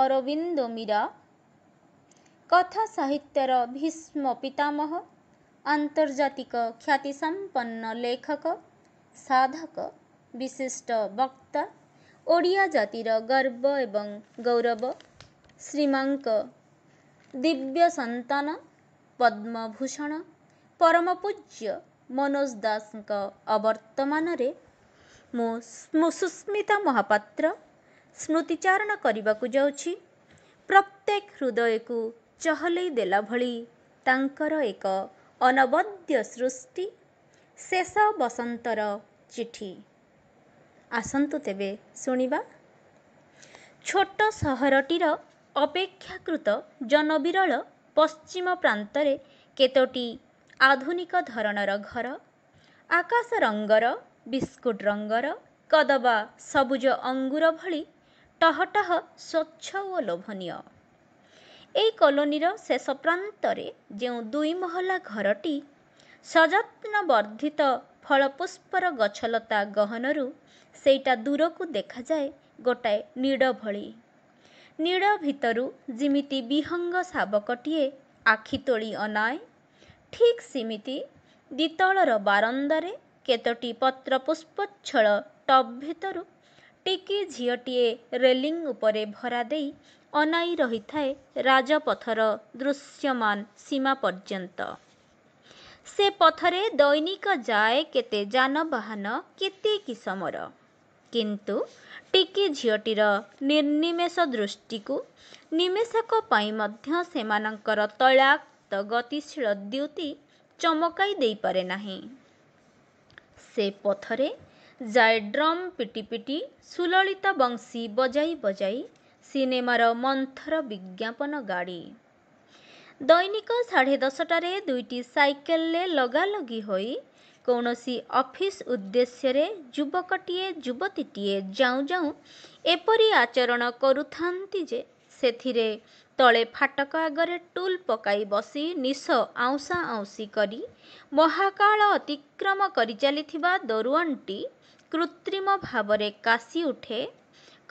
অরবীন্দ্র মিরা কথাসাহিত্যৰ ভীষ্ম পিতামহ আন্তৰজাতিক খ্যাতিসম্পন্ন লেখক সাধক বিশিষ্ট বক্তা ওড়িয়া জাতিৰ গর্ব এবং গৌৰৱ শ্রীমাঙ্ক দিব্য সন্তান পদ্মভূষণ পরম পূজ্য মনোজ দাসক অবৰ্তমানৰ মুসুস্মিতা মহাপাত্ৰ ସ୍ମୃତିଚାରଣ କରିବାକୁ ଯାଉଛି ପ୍ରତ୍ୟେକ ହୃଦୟକୁ ଚହଲେଇ ଦେଲା ଭଳି ତାଙ୍କର ଏକ ଅନବଦ୍ୟ ସୃଷ୍ଟି ଶେଷ ବସନ୍ତର ଚିଠି ଆସନ୍ତୁ ତେବେ ଶୁଣିବା ଛୋଟ ସହରଟିର ଅପେକ୍ଷାକୃତ ଜନବିରଳ ପଶ୍ଚିମ ପ୍ରାନ୍ତରେ କେତୋଟି ଆଧୁନିକ ଧରଣର ଘର ଆକାଶ ରଙ୍ଗର ବିସ୍କୁଟ ରଙ୍ଗର କଦବା ସବୁଜ ଅଙ୍ଗୁର ଭଳି টহটহ ସ୍ୱଚ୍ଛ ଓ ଲୋଭନୀୟ ଏଇ କଲୋନୀର ଶେଷ ପ୍ରାନ୍ତରେ ଯେଉଁ ଦୁଇ ମହଲା ଘରଟି ସଯତ୍ନ ବର୍ଦ୍ଧିତ ଫଳପୁଷ୍ପର ଗଛଲତା ଗହନରୁ ସେଇଟା ଦୂରକୁ ଦେଖାଯାଏ ଗୋଟାଏ ନୀଡ଼ ଭଳି ନୀଡ଼ ଭିତରୁ ଯିମିତି ବିହଙ୍ଗ ଶାବକଟିଏ ଆଖି ତୋଳି ଅନାଏ ଠିକ୍ ସିମିତି ଦ୍ୱିତଳର ବାରନ୍ଦାରେ କେତୋଟି ପତ୍ରପୁଷ୍ପୋଚ୍ଛଳ ଟବ୍ ଭିତରୁ ଟିକି ଝିଅଟିଏ ରେଲିଂ ଉପରେ ଭରା ଦେଇ ଅନାଇ ରହିଥାଏ ରାଜପଥର ଦୃଶ୍ୟମାନ ସୀମା ପର୍ଯ୍ୟନ୍ତ ସେ ପଥରେ ଦୈନିକ ଯାଏ କେତେ ଯାନବାହନ କେତେ କିସମର କିନ୍ତୁ ଟିକି ଝିଅଟିର ନିର୍ନିମେଷ ଦୃଷ୍ଟିକୁ ନିମେଷକ ପାଇଁ ମଧ୍ୟ ସେମାନଙ୍କର ତୈଳାକ୍ତ ଗତିଶୀଳ ଦ୍ୟୁତି ଚମକାଇ ଦେଇପାରେ ନାହିଁ ସେ ପଥରେ ଯାଏ ଡ୍ରମ୍ ପିଟି ପିଟି ସୁଲଳିତ ବଂଶୀ ବଜାଇ ବଜାଇ ସିନେମାର ମନ୍ଥର ବିଜ୍ଞାପନ ଗାଡ଼ି ଦୈନିକ ସାଢ଼େ ଦଶଟାରେ ଦୁଇଟି ସାଇକେଲରେ ଲଗାଲଗି ହୋଇ କୌଣସି ଅଫିସ୍ ଉଦ୍ଦେଶ୍ୟରେ ଯୁବକଟିଏ ଯୁବତୀଟିଏ ଯାଉଁ ଯାଉଁ ଏପରି ଆଚରଣ କରୁଥାନ୍ତି ଯେ ସେଥିରେ ତଳେ ଫାଟକ ଆଗରେ ଟୁଲ୍ ପକାଇ ବସି ନିଶ ଆଉଁସା ଆଉଁସି କରି ମହାକାଳ ଅତିକ୍ରମ କରିଚାଲିଥିବା ଦରୁଆଣ୍ଟି କୃତ୍ରିମ ଭାବରେ କାଶି ଉଠେ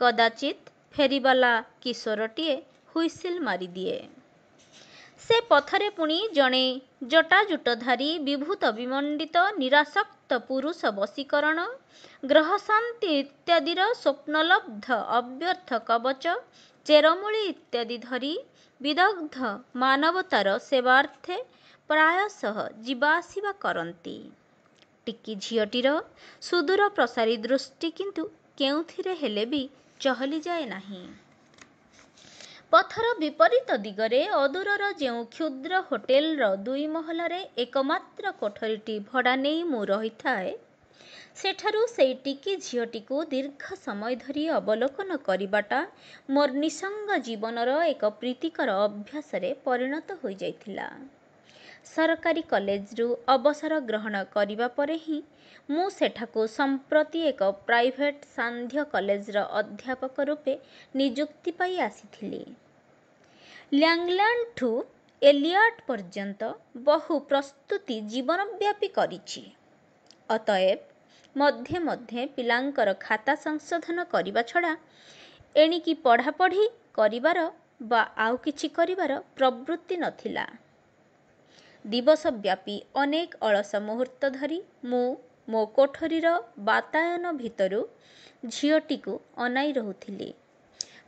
କଦାଚିତ ଫେରିବାଲା କିଶୋରଟିଏ ହୁଇସିଲ୍ ମାରିଦିଏ ସେ ପଥରେ ପୁଣି ଜଣେ ଜଟାଜୁଟଧାରୀ ବିଭୂତ ବିମଣ୍ଡିତ ନିରାସକ୍ତ ପୁରୁଷ ବଶୀକରଣ ଗ୍ରହଶାନ୍ତି ଇତ୍ୟାଦିର ସ୍ୱପ୍ନଲବ୍ଧ ଅବ୍ୟର୍ଥ କବଚ ଚେରମୂଳି ଇତ୍ୟାଦି ଧରି ବିଦଗ୍ଧ ମାନବତାର ସେବାର୍ଥେ ପ୍ରାୟଶଃ ଯିବା ଆସିବା କରନ୍ତି ଟିକି ଝିଅଟିର ସୁଦୂର ପ୍ରସାରୀ ଦୃଷ୍ଟି କିନ୍ତୁ କେଉଁଥିରେ ହେଲେ ବି ଚହଲି ଯାଏ ନାହିଁ ପଥର ବିପରୀତ ଦିଗରେ ଅଦୂରର ଯେଉଁ କ୍ଷୁଦ୍ର ହୋଟେଲର ଦୁଇ ମହଲାରେ ଏକମାତ୍ର କୋଠରୀଟି ଭଡ଼ା ନେଇ ମୁଁ ରହିଥାଏ ସେଠାରୁ ସେଇ ଟିକି ଝିଅଟିକୁ ଦୀର୍ଘ ସମୟ ଧରି ଅବଲୋକନ କରିବାଟା ମୋର ନିସଙ୍ଗ ଜୀବନର ଏକ ପ୍ରୀତିକର ଅଭ୍ୟାସରେ ପରିଣତ ହୋଇଯାଇଥିଲା ସରକାରୀ କଲେଜରୁ ଅବସର ଗ୍ରହଣ କରିବା ପରେ ହିଁ ମୁଁ ସେଠାକୁ ସମ୍ପ୍ରତି ଏକ ପ୍ରାଇଭେଟ୍ ସାନ୍ଧ୍ୟ କଲେଜର ଅଧ୍ୟାପକ ରୂପେ ନିଯୁକ୍ତି ପାଇ ଆସିଥିଲି ଲ୍ୟାଙ୍ଗଲାଣ୍ଡଠୁ ଏଲିୟଟ୍ ପର୍ଯ୍ୟନ୍ତ ବହୁ ପ୍ରସ୍ତୁତି ଜୀବନବ୍ୟାପୀ କରିଛି ଅତଏବ ମଧ୍ୟେ ମଧ୍ୟେ ପିଲାଙ୍କର ଖାତା ସଂଶୋଧନ କରିବା ଛଡ଼ା ଏଣିକି ପଢ଼ାପଢ଼ି କରିବାର ବା ଆଉ କିଛି କରିବାର ପ୍ରବୃତ୍ତି ନଥିଲା ଦିବସ ବ୍ୟାପୀ ଅନେକ ଅଳସ ମୁହୂର୍ତ୍ତ ଧରି ମୁଁ ମୋ କୋଠରୀର ବାତାୟନ ଭିତରୁ ଝିଅଟିକୁ ଅନାଇ ରହୁଥିଲି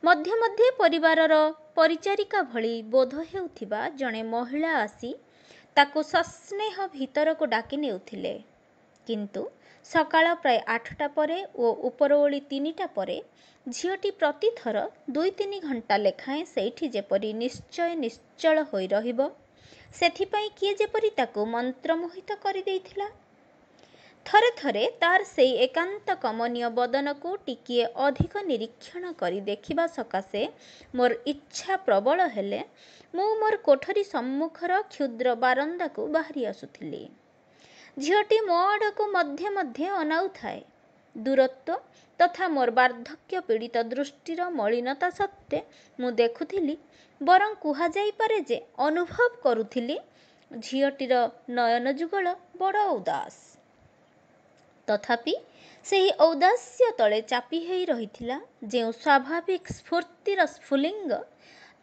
ମଧ୍ୟ ମଧ୍ୟ ପରିବାରର ପରିଚାରିକା ଭଳି ବୋଧ ହେଉଥିବା ଜଣେ ମହିଳା ଆସି ତାକୁ ସସ୍ନେହ ଭିତରକୁ ଡାକି ନେଉଥିଲେ କିନ୍ତୁ ସକାଳ ପ୍ରାୟ ଆଠଟା ପରେ ଓ ଉପରଓଳି ତିନିଟା ପରେ ଝିଅଟି ପ୍ରତିଥର ଦୁଇ ତିନି ଘଣ୍ଟା ଲେଖାଏଁ ସେଇଠି ଯେପରି ନିଶ୍ଚୟ ନିଶ୍ଚଳ ହୋଇ ରହିବ ସେଥିପାଇଁ କିଏ ଯେପରି ତାକୁ ମନ୍ତ୍ରମୋହିତ କରିଦେଇଥିଲା ଥରେ ଥରେ ତାର ସେଇ ଏକାନ୍ତ କମନୀୟ ବଦନକୁ ଟିକିଏ ଅଧିକ ନିରୀକ୍ଷଣ କରି ଦେଖିବା ସକାଶେ ମୋର ଇଚ୍ଛା ପ୍ରବଳ ହେଲେ ମୁଁ ମୋର କୋଠରୀ ସମ୍ମୁଖର କ୍ଷୁଦ୍ର ବାରନ୍ଦାକୁ ବାହାରି ଆସୁଥିଲି ଝିଅଟି ମୋ ଆଡ଼କୁ ମଧ୍ୟ ମଧ୍ୟ ଅନାଉଥାଏ ଦୂରତ୍ୱ ତଥା ମୋର ବାର୍ଦ୍ଧକ୍ୟ ପୀଡ଼ିତ ଦୃଷ୍ଟିର ମଳିନତା ସତ୍ତ୍ୱେ ମୁଁ ଦେଖୁଥିଲି, ବରଂ କୁହାଯାଇପାରେ ଯେ ଅନୁଭବ କରୁଥିଲି, ଝିଅଟିର ନୟନଯୁଗଳ ବଡ଼ ଉଦାସ ତଥାପି ସେହି ଔଦାସ୍ୟ ତଳେ ଚାପି ହୋଇ ରହିଥିଲା ଯେଉଁ ସ୍ୱାଭାବିକ ସ୍ଫୂର୍ତ୍ତିର ସ୍ଫୁଲିଙ୍ଗ,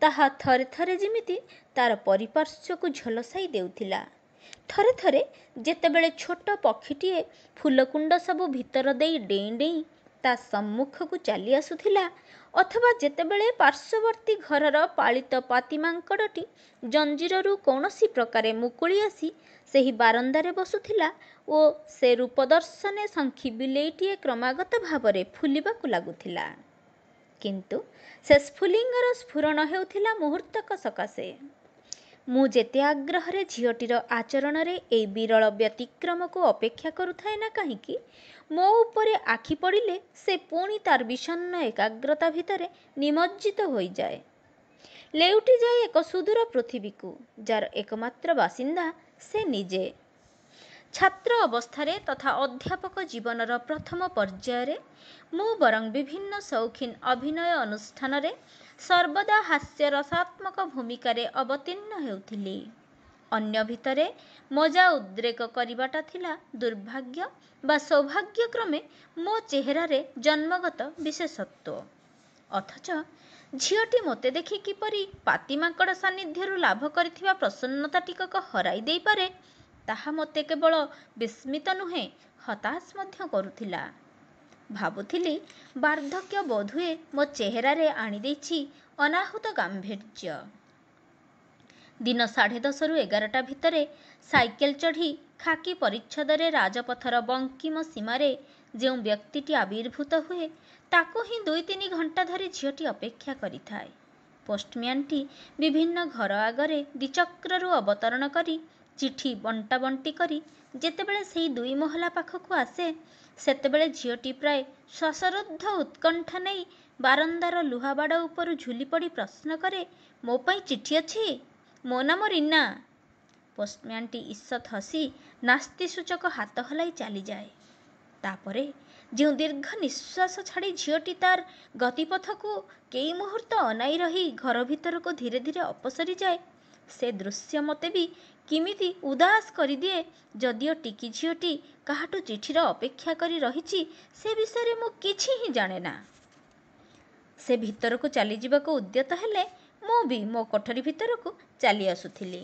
ତାହା ଥରେ ଥରେ ଯେମିତି ତା'ର ପରିପାର୍ଶ୍ୱକୁ ଝଲସାଇ ଦେଉଥିଲା। ଥରେ ଥରେ ଯେତେବେଳେ ଛୋଟ ପକ୍ଷୀଟିଏ ଫୁଲକୁଣ୍ଡ ସବୁ ଭିତର ଦେଇ ଡେଇଁ ଡେଇଁ ତା ସମ୍ମୁଖକୁ ଚାଲି ଆସୁଥିଲା ଅଥବା ଯେତେବେଳେ ପାର୍ଶ୍ୱବର୍ତ୍ତୀ ଘରର ପାଳିତ ପାତି ମାଙ୍କଡ଼ଟି ଜଞ୍ଜିରରୁ କୌଣସି ପ୍ରକାରେ ମୁକୁଳି ଆସି ସେହି ବାରନ୍ଦାରେ ବସୁଥିଲା ଓ ସେ ରୂପଦର୍ଶନେ ଶଙ୍ଖି ବିଲେଇଟିଏ କ୍ରମାଗତ ଭାବରେ ଫୁଲିବାକୁ ଲାଗୁଥିଲା କିନ୍ତୁ ସେ ସ୍ଫୁଲିଙ୍ଗର ସ୍ଫୁରଣ ହେଉଥିଲା ମୁହୂର୍ତ୍ତକ ସକାଶେ ମୁଁ ଯେତେ ଆଗ୍ରହରେ ଝିଅଟିର ଆଚରଣରେ ଏଇ ବିରଳ ବ୍ୟତିକ୍ରମକୁ ଅପେକ୍ଷା କରୁଥାଏ ନା କାହିଁକି, ମୋ ଉପରେ ଆଖି ପଡ଼ିଲେ ସେ ପୁଣି ତା'ର ବିଷନ୍ନ ଏକାଗ୍ରତା ଭିତରେ ନିମଜ୍ଜିତ ହୋଇଯାଏ। ଲେଉଟି ଯାଏ ଏକ ସୁଦୂର ପୃଥିବୀକୁ, ଯା'ର ଏକମାତ୍ର ବାସିନ୍ଦା ସେ ନିଜେ। ଛାତ୍ର ଅବସ୍ଥାରେ ତଥା ଅଧ୍ୟାପକ ଜୀବନର ପ୍ରଥମ ପର୍ଯ୍ୟାୟରେ ମୁଁ ବରଂ ବିଭିନ୍ନ ସୌଖୀନ ଅଭିନୟ ଅନୁଷ୍ଠାନରେ ସର୍ବଦା ହାସ୍ୟରସାତ୍ମକ ଭୂମିକାରେ ଅବତୀର୍ଣ୍ଣ ହେଉଥିଲି ଅନ୍ୟ ଭିତରେ ମଜା ଉଦ୍ରେକ କରିବାଟା ଥିଲା ଦୁର୍ଭାଗ୍ୟ ବା ସୌଭାଗ୍ୟକ୍ରମେ ମୋ ଚେହେରାରେ ଜନ୍ମଗତ ବିଶେଷତ୍ଵ ଅଥଚ ଝିଅଟି ମୋତେ ଦେଖି କିପରି ପାତିମାଙ୍କଡ଼ ସାନ୍ନିଧ୍ୟରୁ ଲାଭ କରିଥିବା ପ୍ରସନ୍ନତାଟିକକ ହରାଇ ଦେଇପାରେ ତାହା ମୋତେ କେବଳ ବିସ୍ମିତ ନୁହେଁ ହତାଶ ମଧ୍ୟ କରୁଥିଲା ଭାବୁଥିଲି ବାର୍ଦ୍ଧକ୍ୟ ବୋଧହୁଏ ମୋ ଚେହେରାରେ ଆଣିଦେଇଛି ଅନାହୁତ ଗାମ୍ଭୀର୍ଯ୍ୟ। ଦିନ ସାଢ଼େ ଦଶରୁ ଏଗାରଟା ଭିତରେ ସାଇକେଲ ଚଢ଼ି ଖାକି ପରିଚ୍ଛଦରେ ରାଜପଥର ବଙ୍କିମ ସୀମାରେ ଯେଉଁ ବ୍ୟକ୍ତିଟି ଆବିର୍ଭୂତ ହୁଏ, ତାକୁ ହିଁ ଦୁଇ ତିନି ଘଣ୍ଟା ଧରି ଝିଅଟି ଅପେକ୍ଷା କରିଥାଏ। ପୋଷ୍ଟମ୍ୟାନଟି ବିଭିନ୍ନ ଘର ଆଗରେ ଦ୍ୱିଚକ୍ରରୁ ଅବତରଣ କରି ଚିଠି ବଣ୍ଟାବଣ୍ଟି କରି ଯେତେବେଳେ ସେଇ ଦୁଇ ମହଲା ପାଖକୁ ଆସେ, ସେତେବେଳେ ଝିଅଟି ପ୍ରାୟ ଶ୍ୱାସରୁଦ୍ଧ ଉତ୍କଣ୍ଠା ନେଇ ବାରନ୍ଦାର ଲୁହାବାଡ଼ ଉପରୁ ଝୁଲିପଡ଼ି ପ୍ରଶ୍ନ କରେ ମୋ ପାଇଁ ଚିଠି ଅଛି ମୋ ନାମ ରୀନା ପୋଷ୍ଟମ୍ୟାନ୍ଟି ଈଷତ୍ ହସି ନାସ୍ତିସୂଚକ ହାତ ହଲାଇ ଚାଲିଯାଏ ତାପରେ ଯେଉଁ ଦୀର୍ଘ ନିଶ୍ୱାସ ଛାଡ଼ି ଝିଅଟି ତାର ଗତିପଥକୁ କେଇ ମୁହୂର୍ତ୍ତ ଅନାଇ ରହି ଘର ଭିତରକୁ ଧୀରେ ଧୀରେ ଅପସରିଯାଏ ସେ ଦୃଶ୍ୟ ମୋତେ ବି କେମିତି ଉଦାସ କରିଦିଏ ଯଦିଓ ଟିକି ଝିଅଟି କାହାଠୁ ଚିଠିର ଅପେକ୍ଷା କରି ରହିଛି ସେ ବିଷୟରେ ମୁଁ କିଛି ହିଁ ଜାଣେ ନା ସେ ଭିତରକୁ ଚାଲିଯିବାକୁ ଉଦ୍ୟତ ହେଲେ ମୁଁ ବି ମୋ କୋଠରୀ ଭିତରକୁ ଚାଲି ଆସୁଥିଲି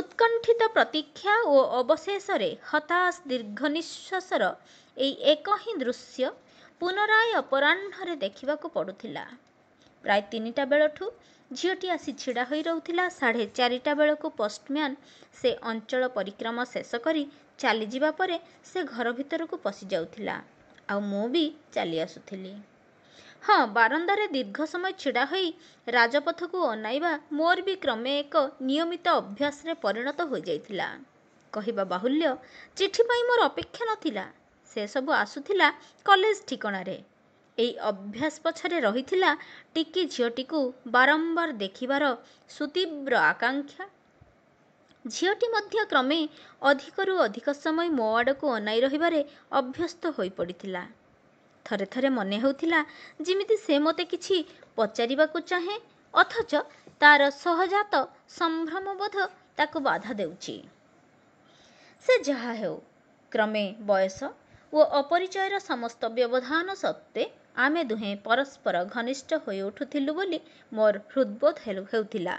ଉତ୍କଣ୍ଠିତ ପ୍ରତୀକ୍ଷା ଓ ଅବଶେଷରେ ହତାଶ ଦୀର୍ଘ ନିଶ୍ୱାସର ଏଇ ଏକ ହିଁ ଦୃଶ୍ୟ ପୁନରାୟ ଅପରାହ୍ନରେ ଦେଖିବାକୁ ପଡ଼ୁଥିଲା ପ୍ରାୟ ତିନିଟା ବେଳଠୁ ଝିଅଟି ଆସି ଛିଡ଼ା ହୋଇ ରହୁଥିଲା ସାଢ଼େ ଚାରିଟା ବେଳକୁ ପୋଷ୍ଟମ୍ୟାନ୍ ସେ ଅଞ୍ଚଳ ପରିକ୍ରମା ଶେଷ କରି ଚାଲିଯିବା ପରେ ସେ ଘର ଭିତରକୁ ପଶିଯାଉଥିଲା ଆଉ ମୁଁ ବି ଚାଲି ଆସୁଥିଲି ହଁ ବାରନ୍ଦାରେ ଦୀର୍ଘ ସମୟ ଛିଡ଼ା ହୋଇ ରାଜପଥକୁ ଅନାଇବା ମୋର ବି କ୍ରମେ ଏକ ନିୟମିତ ଅଭ୍ୟାସରେ ପରିଣତ ହୋଇଯାଇଥିଲା କହିବା ବାହୁଲ୍ୟ ଚିଠି ପାଇଁ ମୋର ଅପେକ୍ଷା ନଥିଲା ସେସବୁ ଆସୁଥିଲା କଲେଜ ଠିକଣାରେ ଏହି ଅଭ୍ୟାସ ପଛରେ ରହିଥିଲା ଟିକି ଝିଅଟିକୁ ବାରମ୍ବାର ଦେଖିବାର ସୁତୀବ୍ର ଆକାଂକ୍ଷା ଝିଅଟି ମଧ୍ୟ କ୍ରମେ ଅଧିକରୁ ଅଧିକ ସମୟ ମୋ ଆଡ଼କୁ ଅନାଇ ରହିବାରେ ଅଭ୍ୟସ୍ତ ହୋଇପଡ଼ିଥିଲା ଥରେ ଥରେ ମନେ ହେଉଥିଲା ଯେମିତି ସେ ମୋତେ କିଛି ପଚାରିବାକୁ ଚାହେଁ ଅଥଚ ତା'ର ସହଜାତ ସମ୍ଭ୍ରମବୋଧ ତାକୁ ବାଧା ଦେଉଛି ସେ ଯାହା ହେଉ କ୍ରମେ ବୟସ ଓ ଅପରିଚୟର ସମସ୍ତ ବ୍ୟବଧାନ ସତ୍ତ୍ୱେ ଆମେ ଦୁହେଁ ପରସ୍ପର ଘନିଷ୍ଠ ହୋଇ ଉଠୁଥିଲୁ ବୋଲି ମୋର ହୃଦ୍ବୋଧ ହେଉଥିଲା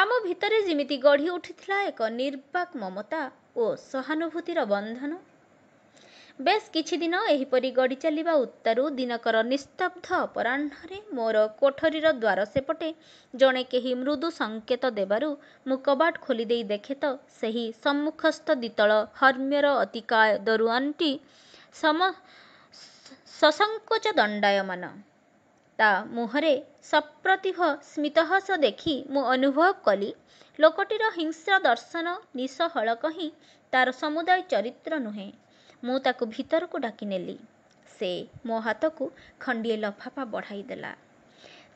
ଆମ ଭିତରେ ଯେମିତି ଗଢ଼ି ଉଠିଥିଲା ଏକ ନିର୍ବାକ ମମତା ଓ ସହାନୁଭୂତିର ବନ୍ଧନ ବେଶ କିଛି ଦିନ ଏହିପରି ଗଢ଼ି ଚାଲିବା ଉତ୍ତାରୁ ଦିନକର ନିସ୍ତବ୍ଧ ଅପରାହ୍ନରେ ମୋର କୋଠରୀର ଦ୍ୱାର ସେପଟେ ଜଣେ କେହି ମୃଦୁ ସଙ୍କେତ ଦେବାରୁ ମୁଁ କବାଟ ଖୋଲିଦେଇ ଦେଖେ ତ ସେହି ସମ୍ମୁଖସ୍ଥ ଦ୍ୱିତଳ ହର୍ମ୍ୟର ଅତିକା ଦରୁଆନ୍ଟି ସମ ସସଙ୍କୋଚ ଦଣ୍ଡାୟମାନ ତା ମୁହଁରେ ସପ୍ରତିଭ ସ୍ମିତହସ ଦେଖି ମୁଁ ଅନୁଭବ କଲି ଲୋକଟିର ହିଂସା ଦର୍ଶନ ନିଶ ହଳକ ହିଁ ତାର ସମୁଦାୟ ଚରିତ୍ର ନୁହେଁ ମୁଁ ତାକୁ ଭିତରକୁ ଡାକି ନେଲି ସେ ମୋ ହାତକୁ ଖଣ୍ଡିଏ ଲଫାଫା ବଢ଼ାଇ ଦେଲା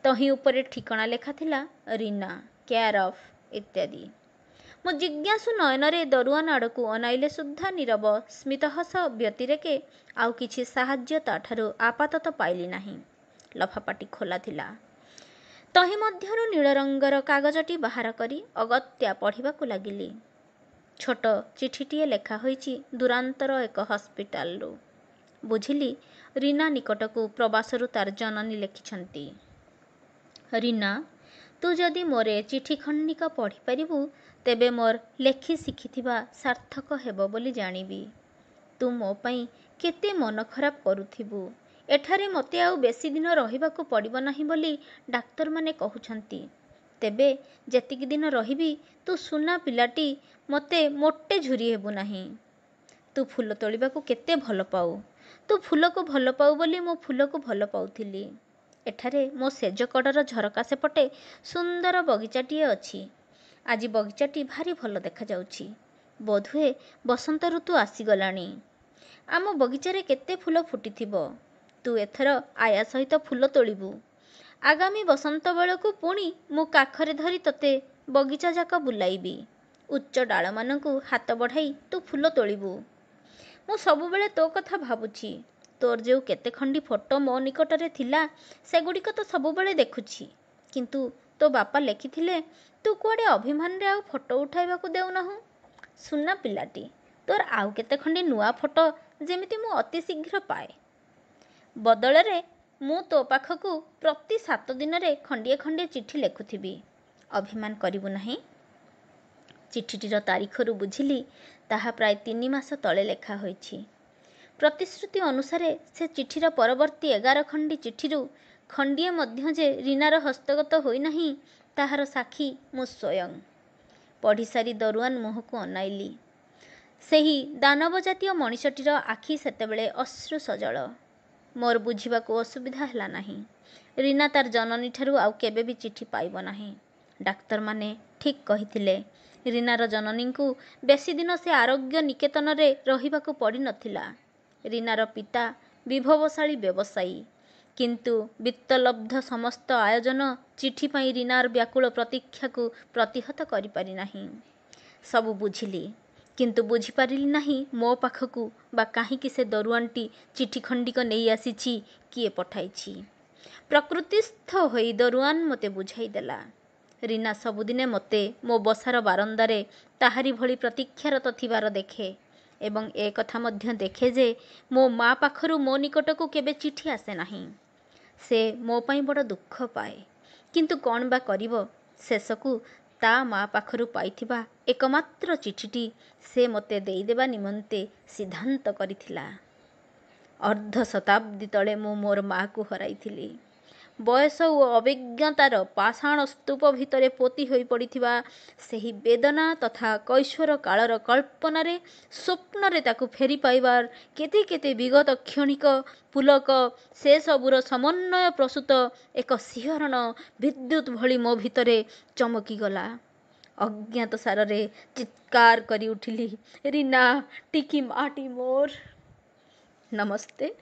ତହିଁ ଉପରେ ଠିକଣା ଲେଖା ଥିଲା ରିନା କେୟାର ଅଫ୍ ଇତ୍ୟାଦି ମୁଁ ଜିଜ୍ଞାସୁ ନୟନରେ ଦରୁଆ ନାଡ଼କୁ ଅନାଇଲେ ସୁଦ୍ଧା ନିରବ ସ୍ମିତହସ ବ୍ୟତିରେକେ ଆଉ କିଛି ସାହାଯ୍ୟ ତାଠାରୁ ଆପାତତଃ ପାଇଲି ନାହିଁ ଲଫାପାଟି ଖୋଲା ଥିଲା ତହିଁ ମଧ୍ୟରୁ ନୀଳ ରଙ୍ଗର କାଗଜଟି ବାହାର କରି ଅଗତ୍ୟା ପଢ଼ିବାକୁ ଲାଗିଲି ଛୋଟ ଚିଠିଟିଏ ଲେଖା ହୋଇଛି ଦୂରାନ୍ତର ଏକ ହସ୍ପିଟାଲରୁ ବୁଝିଲି ରୀନା ନିକଟକୁ ପ୍ରବାସରୁ ତାର ଜନନୀ ଲେଖିଛନ୍ତି ରୀନା ତୁ ଯଦି ମୋରେ ଚିଠି ଖଣ୍ଡିକ ପଢ଼ିପାରିବୁ ତେବେ ମୋର ଲେଖି ଶିଖିଥିବା ସାର୍ଥକ ହେବ ବୋଲି ଜାଣିବି। ତୁ ମୋ ପାଇଁ କେତେ ମନ ଖରାପ କରୁଥିବୁ। ଏଠାରେ ମୋତେ ଆଉ ବେଶୀ ଦିନ ରହିବାକୁ ପଡ଼ିବ ନାହିଁ ବୋଲି ଡାକ୍ତରମାନେ କହୁଛନ୍ତି। ତେବେ ଯେତିକି ଦିନ ରହିବି ତୁ ସୁନା ପିଲାଟି ମୋତେ ମୋଟେ ଝୁରି ହେବୁ ନାହିଁ। ତୁ ଫୁଲ ତୋଳିବାକୁ କେତେ ଭଲ ପାଉ ତୁ ଫୁଲକୁ ଭଲ ପାଉ ବୋଲି ମୁଁ ଫୁଲକୁ ଭଲ ପାଉଥିଲି। ଏଠାରେ ମୋ ଶେଯ କଡ଼ର ଝରକା ସେପଟେ ସୁନ୍ଦର ବଗିଚାଟିଏ ଅଛି। ଆଜି ବଗିଚାଟି ଭାରି ଭଲ ଦେଖାଯାଉଛି ବୋଧହୁଏ ବସନ୍ତ ଋତୁ ଆସିଗଲାଣି ଆମ ବଗିଚାରେ କେତେ ଫୁଲ ଫୁଟିଥିବ ତୁ ଏଥର ଆୟା ସହିତ ଫୁଲ ତୋଳିବୁ ଆଗାମୀ ବସନ୍ତ ବେଳକୁ ପୁଣି ମୁଁ କାଖରେ ଧରି ତୋତେ ବଗିଚା ଯାକ ବୁଲାଇବି ଉଚ୍ଚ ଡାଳମାନଙ୍କୁ ହାତ ବଢ଼ାଇ ତୁ ଫୁଲ ତୋଳିବୁ ମୁଁ ସବୁବେଳେ ତୋ କଥା ଭାବୁଛି ତୋର ଯେଉଁ କେତେ ଖଣ୍ଡି ଫଟୋ ମୋ ନିକଟରେ ଥିଲା ସେଗୁଡ଼ିକ ତ ସବୁବେଳେ ଦେଖୁଛି କିନ୍ତୁ ତୋ ବାପା ଲେଖିଥିଲେ ତୁ କୁଆଡ଼େ ଅଭିମାନରେ ଆଉ ଫଟୋ ଉଠାଇବାକୁ ଦେଉନାହୁଁ। ସୁନା ପିଲାଟି, ତୋର ଆଉ କେତେ ଖଣ୍ଡେ ନୂଆ ଫଟୋ ଯେମିତି ମୁଁ ଅତି ଶୀଘ୍ର ପାଏ। ବଦଳରେ ମୁଁ ତୋ ପାଖକୁ ପ୍ରତି ସାତ ଦିନରେ ଖଣ୍ଡିଏ ଖଣ୍ଡିଏ ଚିଠି ଲେଖୁଥିବି। ଅଭିମାନ କରିବୁ ନାହିଁ। ଚିଠିଟିର ତାରିଖରୁ ବୁଝିଲି ତାହା ପ୍ରାୟ ତିନି ମାସ ତଳେ ଲେଖା ହୋଇଛି। ପ୍ରତିଶ୍ରୁତି ଅନୁସାରେ ସେ ଚିଠିର ପରବର୍ତ୍ତୀ ଏଗାର ଖଣ୍ଡି ଚିଠିରୁ ଖଣ୍ଡିଏ ମଧ୍ୟ ଯେ ରୀନାର ହସ୍ତଗତ ହୋଇନାହିଁ ତାହାର ସାକ୍ଷୀ ମୁଁ ସ୍ୱୟଂ ପଢ଼ିସାରି ଦରୁଆନ୍ ମୁହଁକୁ ଅନାଇଲି ସେହି ଦାନବ ଜାତୀୟ ମଣିଷଟିର ଆଖି ସେତେବେଳେ ଅଶ୍ରୁ ସଜଳ ମୋର ବୁଝିବାକୁ ଅସୁବିଧା ହେଲା ନାହିଁ ରୀନା ତାର ଜନନୀଠାରୁ ଆଉ କେବେ ବି ଚିଠି ପାଇବ ନାହିଁ ଡାକ୍ତରମାନେ ଠିକ୍ କହିଥିଲେ ରୀନାର ଜନନୀଙ୍କୁ ବେଶୀ ଦିନ ସେ ଆରୋଗ୍ୟ ନିକେତନରେ ରହିବାକୁ ପଡ଼ିନଥିଲା ରୀନାର ପିତା ବିଭବଶାଳୀ ବ୍ୟବସାୟୀ କିନ୍ତୁ ବିତ୍ତଲବ୍ଧ ସମସ୍ତ ଆୟୋଜନ ଚିଠି ପାଇଁ ରୀନାର ବ୍ୟାକୁଳ ପ୍ରତୀକ୍ଷାକୁ ପ୍ରତିହତ କରିପାରି ନାହିଁ। ସବୁ ବୁଝିଲି। କିନ୍ତୁ ବୁଝିପାରିଲି ନାହିଁ ମୋ ପାଖକୁ ବା କାହିଁକି ସେ ଚିଠି ଖଣ୍ଡିକ ନେଇ ଆସିଛି କିଏ ପଠାଇଛି। ପ୍ରକୃତିସ୍ଥ ହୋଇ ଦରଓ୍ୱାନ ମୋତେ ବୁଝାଇ ଦେଲା। ସବୁଦିନେ ମୋତେ ମୋ ବସାର ବାରନ୍ଦାରେ ତାହାରି ଭଳି ପ୍ରତୀକ୍ଷାରତ ଥିବାର ଦେଖେ ଏବଂ ଏ କଥା ମଧ୍ୟ ଦେଖେ ଯେ ମୋ ମା' ପାଖରୁ ମୋ ନିକଟକୁ କେବେ ଚିଠି ଆସେ ନାହିଁ। ସେ ମୋ ପାଇଁ ବଡ଼ ଦୁଃଖ ପାଏ କିନ୍ତୁ କ'ଣ ବା କରିବ ଶେଷକୁ ତା ମା' ପାଖରୁ ପାଇଥିବା ଏକମାତ୍ର ଚିଠିଟି ସେ ମୋତେ ଦେଇଦେବା ନିମନ୍ତେ ସିଦ୍ଧାନ୍ତ କରିଥିଲା ଅର୍ଦ୍ଧ ଶତାବ୍ଦୀ ତଳେ ମୁଁ ମୋର ମା'କୁ ହରାଇଥିଲି ବୟସ ଓ ଅଭିଜ୍ଞତାର ପାଷାଣ ସ୍ତୂପ ଭିତରେ ପୋତି ହୋଇପଡ଼ିଥିବା ସେହି ବେଦନା ତଥା କୈଶୋର କାଳର କଳ୍ପନାରେ ସ୍ୱପ୍ନରେ ତାକୁ ଫେରି ପାଇବାର କେତେ କେତେ ବିଗତ କ୍ଷଣିକ ପୁଲକ ସେସବୁର ସମନ୍ୱୟ ପ୍ରସୂତ ଏକ ଶିହରଣ ବିଦ୍ୟୁତ୍ ଭଳି ମୋ ଭିତରେ ଚମକିଗଲା ଅଜ୍ଞାତ ସାରରେ ଚିତ୍କାର କରି ଉଠିଲି ରିନା ଟିକି ମାଟି ମୋର ନମସ୍ତେ